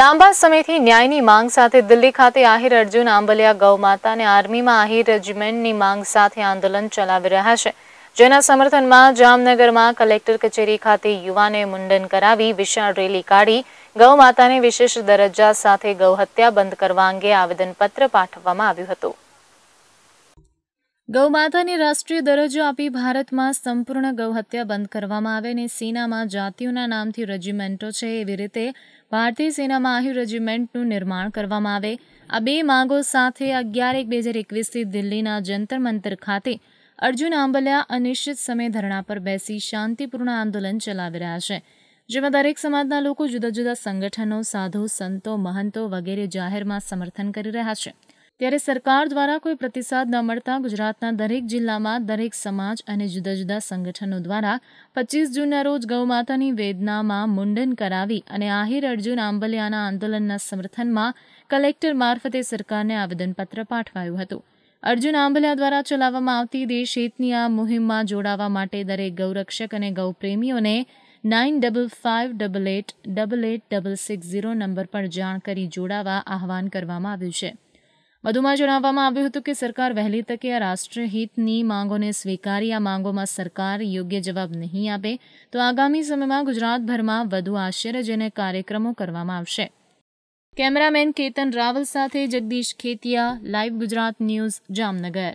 લાંબા સમયથી ન્યાયની માંગ સાથે દિલ્હી ખાતે આહિર અર્જુન આંબલિયા ગૌમાતા અને આર્મીમાં આહિર રેજિમેન્ટની માંગ સાથે આંદોલન ચલાવી રહ્યા છે જેના સમર્થનમાં જામનગરમાં કલેક્ટર કચેરી ખાતે યુવાને મુંડન કરાવી વિશાળ રેલી કાઢી ગૌમાતાને વિશેષ દરજ્જા સાથે ગૌહત્યા બંધ કરવા અંગે આવેદનપત્ર પાઠવવામાં આવ્યું હતું ગૌમાતાને રાષ્ટ્રીય દરજ્જો આપી ભારતમાં સંપૂર્ણ ગૌહત્યા બંધ કરવામાં આવે અને સેનામાં જાતિઓના નામથી રેજિમેન્ટો છે એવી રીતે ભારતીય સેનામાં આહ્યુ રેજિમેન્ટનું નિર્માણ કરવામાં આવે આ બે માંગો સાથે અગિયાર એક બે હજાર એકવીસથી દિલ્હીના જંતર મંતર ખાતે અર્જુન આંબલિયા અનિશ્ચિત સમય ધરણા પર બેસી શાંતિપૂર્ણ આંદોલન ચલાવી રહ્યા છે જેમાં દરેક સમાજના લોકો જુદા જુદા સંગઠનો સાધુ સંતો મહંતો વગેરે જાહેરમાં સમર્થન કરી રહ્યા છે ત્યારે સરકાર દ્વારા કોઈ પ્રતિસાદ ન મળતા ગુજરાતના દરેક જિલ્લામાં દરેક સમાજ અને જુદા જુદા સંગઠનો દ્વારા પચીસ જૂનના રોજ ગૌમાતાની વેદનામાં મુંડન કરાવી અને આહિર અર્જુન આંબલિયાના આંદોલનના સમર્થનમાં કલેક્ટર મારફતે સરકારને આવેદનપત્ર પાઠવાયું હતું અર્જુન આંબલિયા દ્વારા ચલાવવામાં આવતી દેશ હિતની આ મુહિમમાં જોડાવા માટે દરેક ગૌરક્ષક અને ગૌપ્રેમીઓને nine double five double eight double eight double six zero number પર જાણ કરી જોડાવા આહવાન કરવામાં આવ્યું છે વધુમાં જણાવવામાં આવ્યું હતું કે સરકાર વહેલી તકે આ રાષ્ટ્રહિતની માંગોને સ્વીકારી આ માંગોમાં સરકાર યોગ્ય જવાબ નહીં આપે તો આગામી સમયમાં ગુજરાતભરમાં વધુ આશ્ચર્યજનક કાર્યક્રમો કરવામાં આવશે કેમેરામેન કેતન રાવલ સાથે જગદીશ ખેતિયા લાઈવ ગુજરાત ન્યૂઝ જામનગર